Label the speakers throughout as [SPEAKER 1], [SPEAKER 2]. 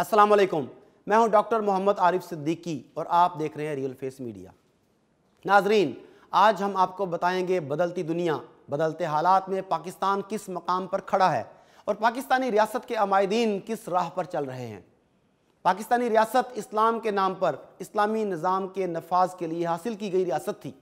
[SPEAKER 1] अस्सलाम वालेकुम मैं हूं डॉक्टर मोहम्मद आरिफ सिद्दीकी और आप देख रहे हैं रियल फेस मीडिया नाजरीन आज हम आपको बताएंगे बदलती दुनिया बदलते हालात में पाकिस्तान किस मकाम पर खड़ा है और पाकिस्तानी रियासत के अमायदीन किस राह पर चल रहे हैं पाकिस्तानी रियासत इस्लाम के नाम पर इस्लामी निज़ाम के नफाज के लिए हासिल की गई रियासत थी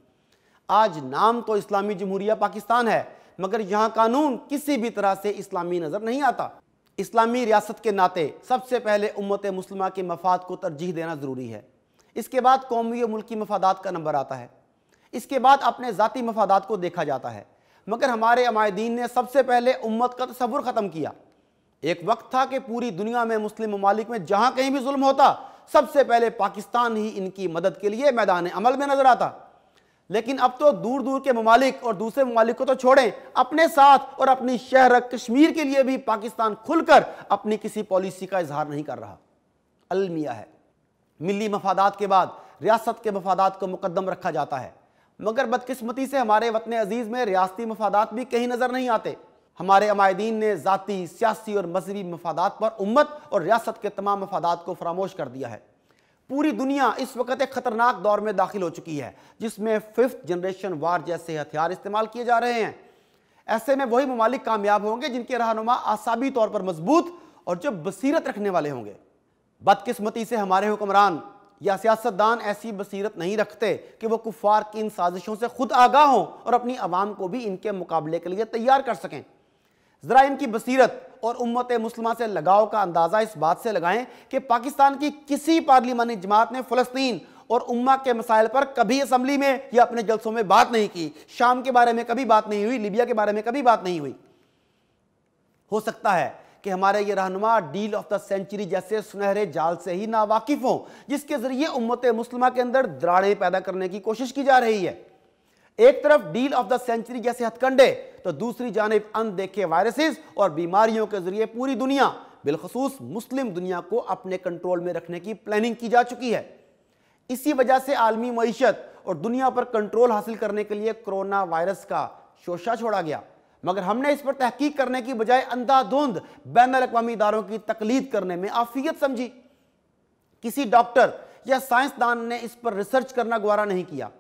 [SPEAKER 1] आज नाम तो इस्लामी जमहूरिया पाकिस्तान है मगर यहाँ कानून किसी भी तरह से इस्लामी नज़र नहीं आता इस्लामी रियासत के नाते सबसे पहले उम्मत मुसलमा के मफाद को तरजीह देना ज़रूरी है इसके बाद कौमी और मुल्की मफादात का नंबर आता है इसके बाद अपने ज़ाती मफादात को देखा जाता है मगर हमारे अमायदीन ने सबसे पहले उम्मत का तस्वुर ख़त्म किया एक वक्त था कि पूरी दुनिया में मुस्लिम ममालिक में जहाँ कहीं भी जुल्म होता सबसे पहले पाकिस्तान ही इनकी मदद के लिए मैदान अमल में नज़र आता लेकिन अब तो दूर दूर के ममालिक और दूसरे ममालिक को तो छोड़ें अपने साथ और अपनी शहर कश्मीर के लिए भी पाकिस्तान खुलकर अपनी किसी पॉलिसी का इजहार नहीं कर रहा अलमिया है मिली मफादात के बाद रियासत के मफादात को मुकदम रखा जाता है मगर बदकिस्मती से हमारे वतन अजीज़ में रियाती मफादात भी कहीं नज़र नहीं आते हमारे अमायदीन ने ज़ाती सियासी और मजहबी मफादात पर उम्मत और रियासत के तमाम मफादात को फरामोश कर दिया है पूरी दुनिया इस वक्त एक खतरनाक दौर में दाखिल हो चुकी है जिसमें फिफ्थ जनरेशन वार जैसे हथियार इस्तेमाल किए जा रहे हैं ऐसे में वही ममालिक कामयाब होंगे जिनके रहनुमा आसाबी तौर पर मजबूत और जो बसीरत रखने वाले होंगे बदकिस्मती से हमारे हुक्मरान या सियासतदान ऐसी बसीरत नहीं रखते कि वह कुफार की इन साजिशों से खुद आगाह हों और अपनी आवाम को भी इनके मुकाबले के लिए तैयार कर सकें ज़रा इनकी बसीरत और उम्मत मुस्लिमा से लगाव का अंदाज़ा इस बात से लगाएं कि पाकिस्तान की किसी पार्लियामानी जमात ने फ़लस्तीन और उम्मा के मसाइल पर कभी असम्बली में या अपने जलसों में बात नहीं की शाम के बारे में कभी बात नहीं हुई लीबिया के बारे में कभी बात नहीं हुई हो सकता है कि हमारे ये रहनुमा डील ऑफ द सेंचुरी जैसे सुनहरे जाल से ही नावाकिफ हों जिसके जरिए उम्मत मुस्लिमा के अंदर द्राड़े पैदा करने की कोशिश की जा रही है एक तरफ डील ऑफ द सेंचुरी जैसे हथकंडे तो दूसरी जानब अनदेखे वायरसेस और बीमारियों के जरिए पूरी दुनिया बिलखसूस मुस्लिम दुनिया को अपने कंट्रोल में रखने की प्लानिंग की जा चुकी है इसी वजह से आलमी मीशत और दुनिया पर कंट्रोल हासिल करने के लिए कोरोना वायरस का शोशा छोड़ा गया मगर हमने इस पर तहकीक करने की बजाय अंधाधुंध बैन अवी इदारों की तकलीद करने में आफियत समझी किसी डॉक्टर या साइंसदान ने इस पर रिसर्च करना गवारा नहीं किया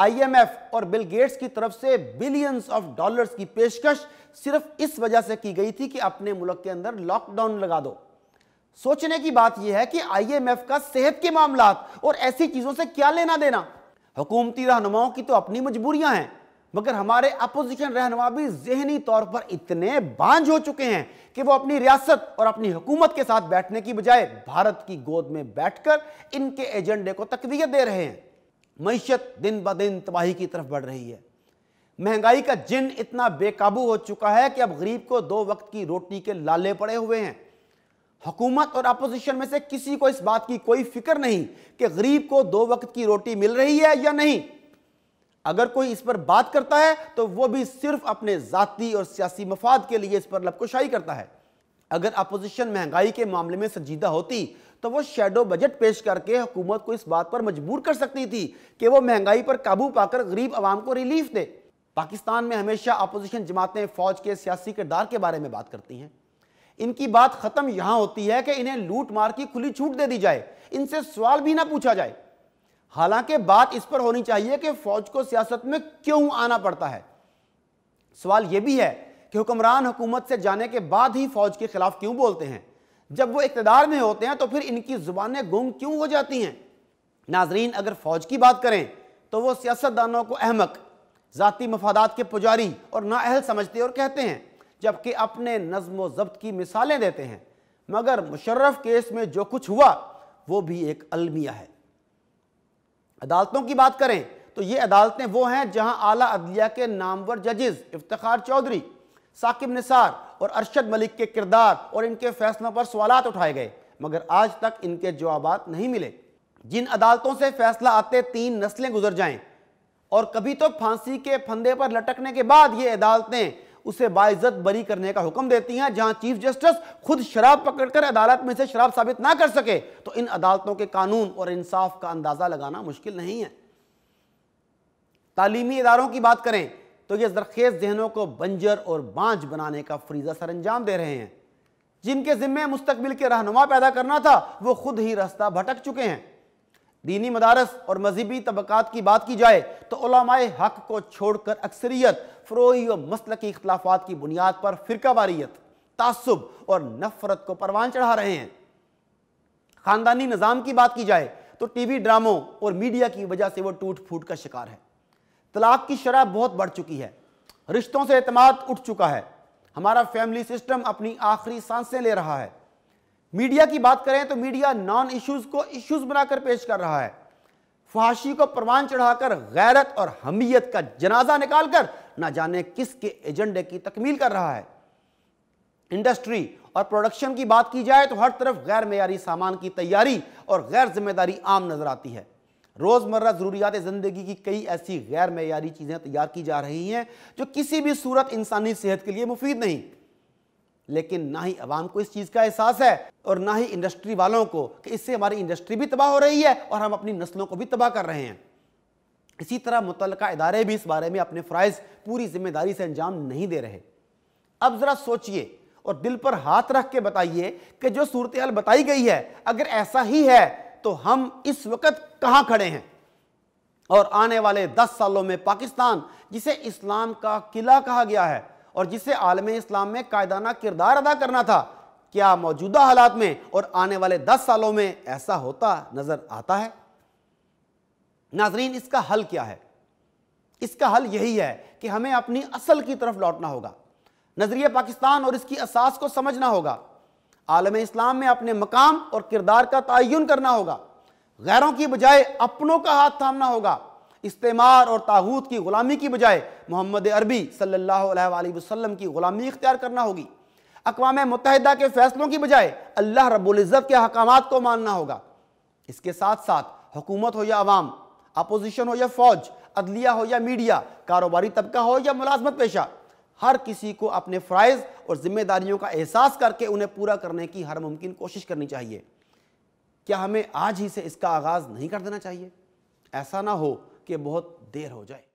[SPEAKER 1] आईएमएफ और बिल गेट्स की तरफ से बिलियंस ऑफ डॉलर्स की पेशकश सिर्फ इस वजह से की गई थी कि अपने मुल्क के अंदर लॉकडाउन लगा दो सोचने की बात यह है कि आईएमएफ का सेहत के मामला और ऐसी चीजों से क्या लेना देना हुकूमती रहनुमाओं की तो अपनी मजबूरियां हैं मगर हमारे अपोजिशन रहनुमा भी जहनी तौर पर इतने बांझ हो चुके हैं कि वो अपनी रियासत और अपनी हुकूमत के साथ बैठने की बजाय भारत की गोद में बैठकर इनके एजेंडे को तकवीत दे रहे हैं मीशत दिन ब दिन तबाही की तरफ बढ़ रही है महंगाई का जिन इतना बेकाबू हो चुका है कि अब गरीब को दो वक्त की रोटी के लाले पड़े हुए हैं हुकूमत और अपोजिशन में से किसी को इस बात की कोई फिक्र नहीं कि गरीब को दो वक्त की रोटी मिल रही है या नहीं अगर कोई इस पर बात करता है तो वो भी सिर्फ अपने जाति और सियासी मफाद के लिए इस पर लपकुशाई करता है अगर अपोजिशन महंगाई के मामले में संजीदा होती तो वो शेडो बजट पेश करके हुकूमत को इस बात पर मजबूर कर सकती थी कि वो महंगाई पर काबू पाकर गरीब आवाम को रिलीफ दे पाकिस्तान में हमेशा अपोजिशन जमातें फौज के सियासी किरदार के बारे में बात करती हैं इनकी बात ख़त्म यहां होती है कि इन्हें लूट मार की खुली छूट दे दी जाए इनसे सवाल भी ना पूछा जाए हालांकि बात इस पर होनी चाहिए कि फौज को सियासत में क्यों आना पड़ता है सवाल यह भी है कि हुक्मरान हुकूमत से जाने के बाद ही फौज के खिलाफ क्यों बोलते हैं जब वो इकतदार में होते हैं तो फिर इनकी ज़ुबानें गुम क्यों हो जाती हैं नाजरीन अगर फ़ौज की बात करें तो वो सियासतदानों को अहमक ज़ाती मफादात के पुजारी और नाअहल समझते और कहते हैं जबकि अपने नज्म व ज़ब्त की मिसालें देते हैं मगर मुशर्रफ केस में जो कुछ हुआ वो भी एक अलमिया है अदालतों की बात करें तो ये अदालतें वो हैं जहां आला अदलिया के नामवर जजेस इफ्तार चौधरी साकिब निसार और अरशद मलिक के किरदार और इनके फैसलों पर सवाल उठाए गए मगर आज तक इनके जवाब नहीं मिले जिन अदालतों से फैसला आते तीन नस्लें गुजर जाए और कभी तो फांसी के फंदे पर लटकने के बाद ये अदालतें उसे बाइज्जत बरी करने का हुक्म देती हैं जहां चीफ जस्टिस खुद शराब पकड़कर अदालत में से शराब साबित ना कर सके तो इन अदालतों के कानून और इंसाफ का अंदाजा लगाना मुश्किल नहीं है तालीमी इदारों की बात करें तो ये जरखेज़ जहनों को बंजर और बांझ बनाने का फरीजा अंजाम दे रहे हैं जिनके ज़िम्मे मुस्तबिल के रहनुमा पैदा करना था वो खुद ही रास्ता भटक चुके हैं दीनी मदारस और मजहबी तबक़ात की बात की जाए तो हक को छोड़कर अक्सरियत फ़रोही और मसल की अख्तलाफा की बुनियाद पर फ़िरका वारियत तसब और नफरत को परवान चढ़ा रहे हैं ख़ानदानी निज़ाम की बात की जाए तो टी वी ड्रामों और मीडिया की वजह से वो टूट फूट का शिकार है तलाक की शराब बहुत बढ़ चुकी है रिश्तों से अतमाद उठ चुका है हमारा फैमिली सिस्टम अपनी आखिरी सांसें ले रहा है मीडिया की बात करें तो मीडिया नॉन इश्यूज़ को इश्यूज़ बनाकर पेश कर रहा है फहाशी को परवान चढ़ाकर गैरत और हमीयत का जनाजा निकालकर ना जाने किसके एजेंडे की तकमील कर रहा है इंडस्ट्री और प्रोडक्शन की बात की जाए तो हर तरफ गैर मैारी सामान की तैयारी और गैर जिम्मेदारी आम नज़र आती है रोज़मर्रा ज़रूरियात ज़िंदगी की कई ऐसी गैर मैारी चीज़ें तैयार की जा रही हैं जो किसी भी सूरत इंसानी सेहत के लिए मुफीद नहीं लेकिन ना ही आवाम को इस चीज़ का एहसास है और ना ही इंडस्ट्री वालों को कि इससे हमारी इंडस्ट्री भी तबाह हो रही है और हम अपनी नस्लों को भी तबाह कर रहे हैं इसी तरह मुतल इदारे भी इस बारे में अपने फ़रज़ पूरी जिम्मेदारी से अंजाम नहीं दे रहे अब ज़रा सोचिए और दिल पर हाथ रख के बताइए कि जो सूरत हाल बताई गई है अगर ऐसा ही है तो हम इस वक्त कहां खड़े हैं और आने वाले दस सालों में पाकिस्तान जिसे इस्लाम का किला कहा गया है और जिसे आलम इस्लाम में कायदाना किरदार अदा करना था क्या मौजूदा हालात में और आने वाले दस सालों में ऐसा होता नज़र आता है नाजरीन इसका हल क्या है इसका हल यही है कि हमें अपनी असल की तरफ लौटना होगा नजरिए पाकिस्तान और इसकी असास को समझना होगा आलम इस्लाम में अपने मकाम और किरदार का तयन करना होगा गैरों की बजाय अपनों का हाथ थामना होगा इस्तेमार और ताहूत की ग़ुलामी की बजाय मोहम्मद अरबी सल्ला वसलम की ग़ुलामी इख्तियार करना होगी अकवाम मुतहदा के फ़ैसलों की बजाय अल्लाह रबुल्ज़त के अहकाम को मानना होगा इसके साथ साथ हुकूमत हो या आवाम अपोजिशन हो या फ़ौज अदलिया हो या मीडिया कारोबारी तबका हो या मुलाजमत पेशा हर किसी को अपने फ्राइज़ और ज़िम्मेदारियों का एहसास करके उन्हें पूरा करने की हर मुमकिन कोशिश करनी चाहिए क्या हमें आज ही से इसका आगाज़ नहीं कर देना चाहिए ऐसा ना हो कि बहुत देर हो जाए